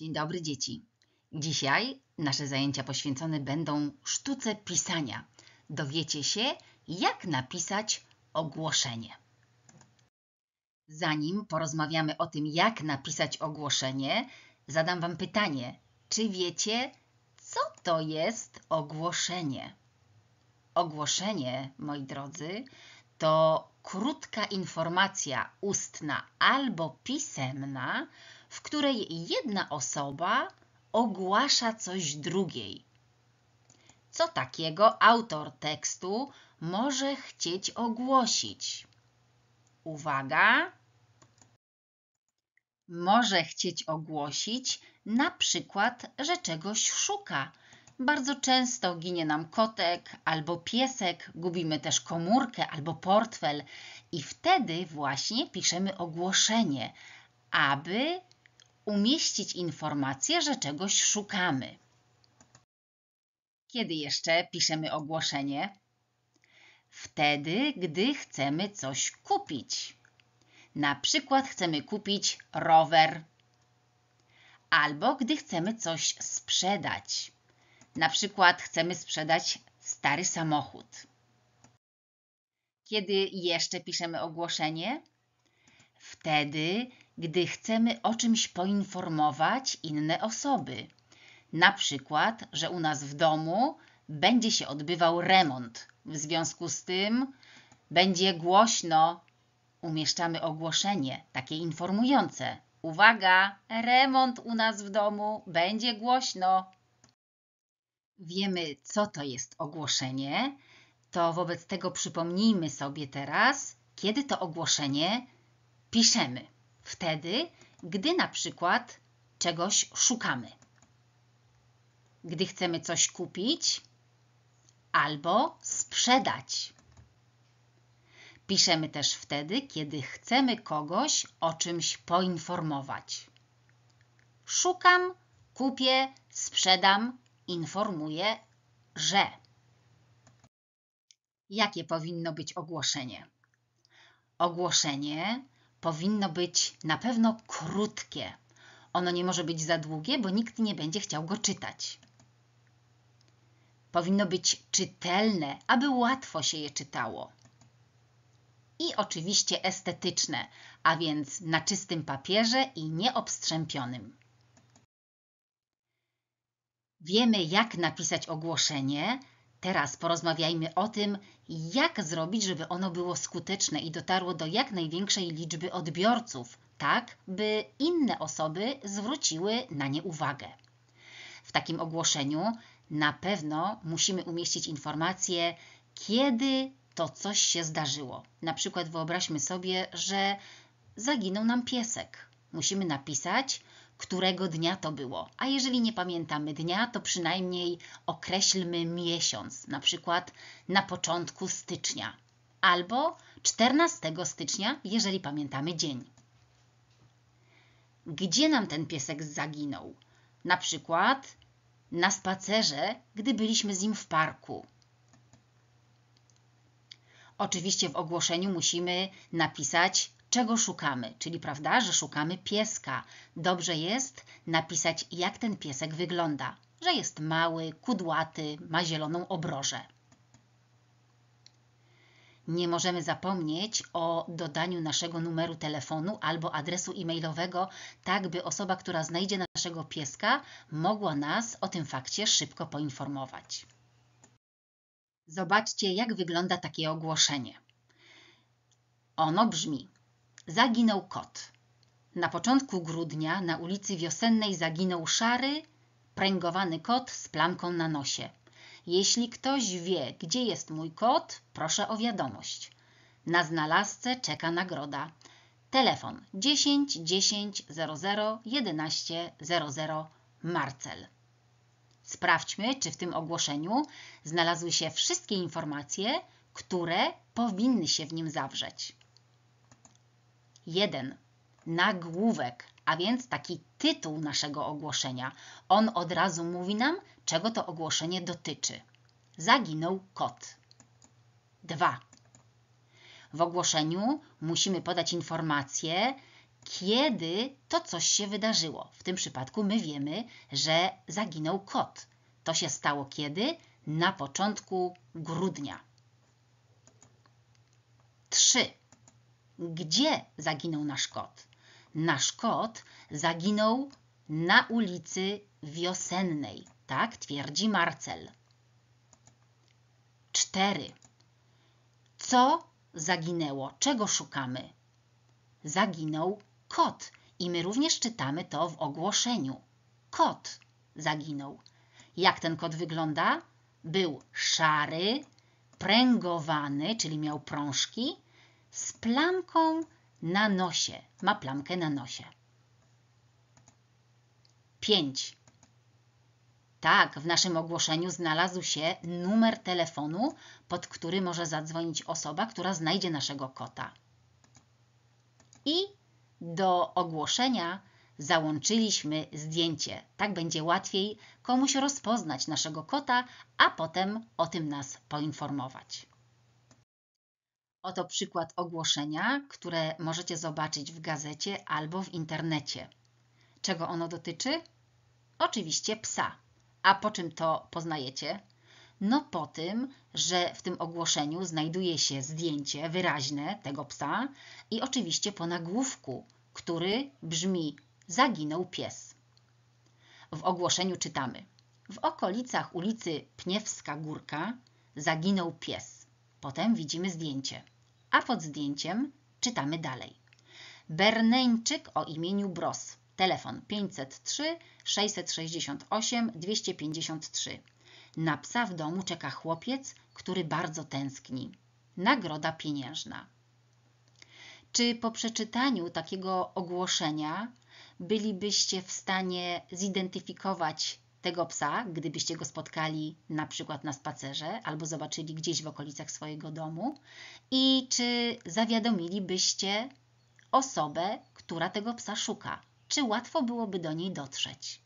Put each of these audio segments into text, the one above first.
Dzień dobry dzieci. Dzisiaj nasze zajęcia poświęcone będą sztuce pisania. Dowiecie się, jak napisać ogłoszenie. Zanim porozmawiamy o tym, jak napisać ogłoszenie, zadam Wam pytanie: czy wiecie, co to jest ogłoszenie? Ogłoszenie, moi drodzy, to krótka informacja ustna albo pisemna w której jedna osoba ogłasza coś drugiej. Co takiego autor tekstu może chcieć ogłosić? Uwaga! Może chcieć ogłosić na przykład, że czegoś szuka. Bardzo często ginie nam kotek albo piesek, gubimy też komórkę albo portfel i wtedy właśnie piszemy ogłoszenie, aby umieścić informację, że czegoś szukamy. Kiedy jeszcze piszemy ogłoszenie? Wtedy, gdy chcemy coś kupić. Na przykład chcemy kupić rower. Albo gdy chcemy coś sprzedać. Na przykład chcemy sprzedać stary samochód. Kiedy jeszcze piszemy ogłoszenie? wtedy, gdy chcemy o czymś poinformować inne osoby. Na przykład, że u nas w domu będzie się odbywał remont. W związku z tym będzie głośno. Umieszczamy ogłoszenie takie informujące. Uwaga, remont u nas w domu będzie głośno. Wiemy, co to jest ogłoszenie, to wobec tego przypomnijmy sobie teraz, kiedy to ogłoszenie piszemy. Wtedy, gdy na przykład czegoś szukamy. Gdy chcemy coś kupić albo sprzedać. Piszemy też wtedy, kiedy chcemy kogoś o czymś poinformować. Szukam, kupię, sprzedam, informuję, że. Jakie powinno być ogłoszenie? Ogłoszenie powinno być na pewno krótkie. Ono nie może być za długie, bo nikt nie będzie chciał go czytać. Powinno być czytelne, aby łatwo się je czytało. I oczywiście estetyczne, a więc na czystym papierze i nieobstrzępionym. Wiemy, jak napisać ogłoszenie, Teraz porozmawiajmy o tym, jak zrobić, żeby ono było skuteczne i dotarło do jak największej liczby odbiorców, tak by inne osoby zwróciły na nie uwagę. W takim ogłoszeniu na pewno musimy umieścić informację, kiedy to coś się zdarzyło. Na przykład wyobraźmy sobie, że zaginął nam piesek. Musimy napisać, którego dnia to było. A jeżeli nie pamiętamy dnia, to przynajmniej określmy miesiąc, na przykład na początku stycznia albo 14 stycznia, jeżeli pamiętamy dzień. Gdzie nam ten piesek zaginął? Na przykład na spacerze, gdy byliśmy z nim w parku. Oczywiście w ogłoszeniu musimy napisać czego szukamy, czyli prawda, że szukamy pieska. Dobrze jest napisać, jak ten piesek wygląda, że jest mały, kudłaty, ma zieloną obrożę. Nie możemy zapomnieć o dodaniu naszego numeru telefonu albo adresu e-mailowego, tak by osoba, która znajdzie naszego pieska, mogła nas o tym fakcie szybko poinformować. Zobaczcie, jak wygląda takie ogłoszenie. Ono brzmi: zaginął kot. Na początku grudnia na ulicy Wiosennej zaginął szary, pręgowany kot z plamką na nosie. Jeśli ktoś wie, gdzie jest mój kot, proszę o wiadomość. Na znalazce czeka nagroda. Telefon 10 10 00 11 00 Marcel. Sprawdźmy, czy w tym ogłoszeniu znalazły się wszystkie informacje, które powinny się w nim zawrzeć. 1. Nagłówek, a więc taki tytuł naszego ogłoszenia. On od razu mówi nam, czego to ogłoszenie dotyczy. Zaginął kot. 2. W ogłoszeniu musimy podać informację, kiedy to coś się wydarzyło. W tym przypadku my wiemy, że zaginął kot. To się stało kiedy? Na początku grudnia. gdzie zaginął nasz kot. Nasz kot zaginął na ulicy Wiosennej, tak twierdzi Marcel. 4. Co zaginęło? Czego szukamy? Zaginął kot i my również czytamy to w ogłoszeniu. Kot zaginął. Jak ten kot wygląda? Był szary, pręgowany, czyli miał prążki z plamką na nosie. Ma plamkę na nosie. 5. Tak, w naszym ogłoszeniu znalazł się numer telefonu, pod który może zadzwonić osoba, która znajdzie naszego kota. I do ogłoszenia załączyliśmy zdjęcie. Tak będzie łatwiej komuś rozpoznać naszego kota, a potem o tym nas poinformować. Oto przykład ogłoszenia, które możecie zobaczyć w gazecie albo w internecie. Czego ono dotyczy? Oczywiście psa. A po czym to poznajecie? No po tym, że w tym ogłoszeniu znajduje się zdjęcie wyraźne tego psa i oczywiście po nagłówku, który brzmi Zaginął pies. W ogłoszeniu czytamy: W okolicach ulicy Pniewska Górka zaginął pies. Potem widzimy zdjęcie a pod zdjęciem czytamy dalej. Berneńczyk o imieniu Bros. Telefon 503 668 253. Na psa w domu czeka chłopiec, który bardzo tęskni. Nagroda pieniężna. Czy po przeczytaniu takiego ogłoszenia bylibyście w stanie zidentyfikować tego psa, gdybyście go spotkali na przykład na spacerze albo zobaczyli gdzieś w okolicach swojego domu, i czy zawiadomilibyście osobę, która tego psa szuka? Czy łatwo byłoby do niej dotrzeć?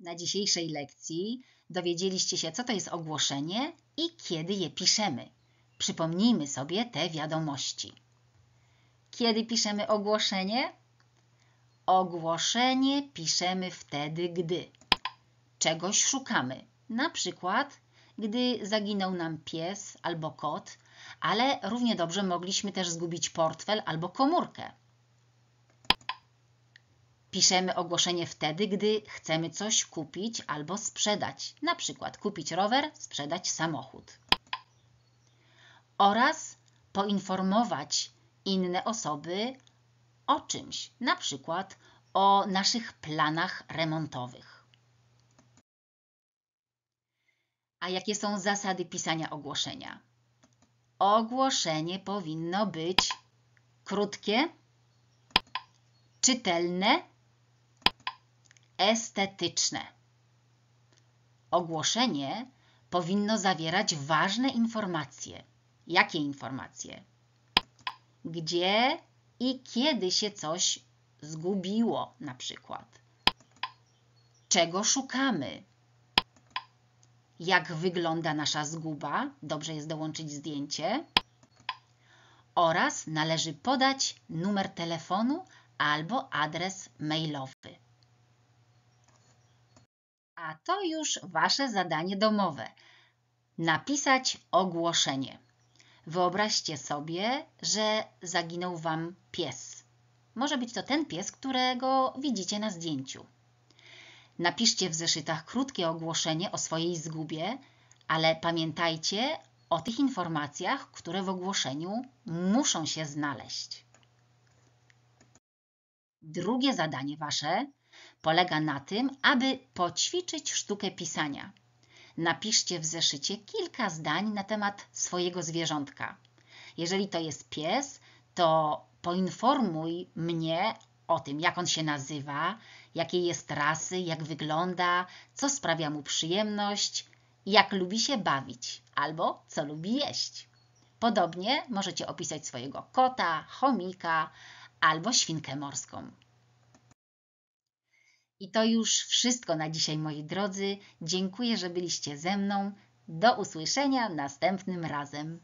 Na dzisiejszej lekcji dowiedzieliście się, co to jest ogłoszenie i kiedy je piszemy. Przypomnijmy sobie te wiadomości. Kiedy piszemy ogłoszenie? Ogłoszenie piszemy wtedy, gdy czegoś szukamy. Na przykład, gdy zaginął nam pies albo kot, ale równie dobrze mogliśmy też zgubić portfel albo komórkę. Piszemy ogłoszenie wtedy, gdy chcemy coś kupić albo sprzedać. Na przykład kupić rower, sprzedać samochód. Oraz poinformować inne osoby o czymś, na przykład o naszych planach remontowych. A jakie są zasady pisania ogłoszenia? Ogłoszenie powinno być krótkie, czytelne, estetyczne. Ogłoszenie powinno zawierać ważne informacje. Jakie informacje? Gdzie i kiedy się coś zgubiło na przykład. Czego szukamy? Jak wygląda nasza zguba? Dobrze jest dołączyć zdjęcie. Oraz należy podać numer telefonu albo adres mailowy. A to już Wasze zadanie domowe. Napisać ogłoszenie. Wyobraźcie sobie, że zaginął Wam pies. Może być to ten pies, którego widzicie na zdjęciu. Napiszcie w zeszytach krótkie ogłoszenie o swojej zgubie, ale pamiętajcie o tych informacjach, które w ogłoszeniu muszą się znaleźć. Drugie zadanie Wasze polega na tym, aby poćwiczyć sztukę pisania. Napiszcie w zeszycie kilka zdań na temat swojego zwierzątka. Jeżeli to jest pies, to poinformuj mnie o tym, jak on się nazywa, jakiej jest rasy, jak wygląda, co sprawia mu przyjemność, jak lubi się bawić albo co lubi jeść. Podobnie możecie opisać swojego kota, chomika albo świnkę morską. I to już wszystko na dzisiaj, moi drodzy. Dziękuję, że byliście ze mną. Do usłyszenia następnym razem.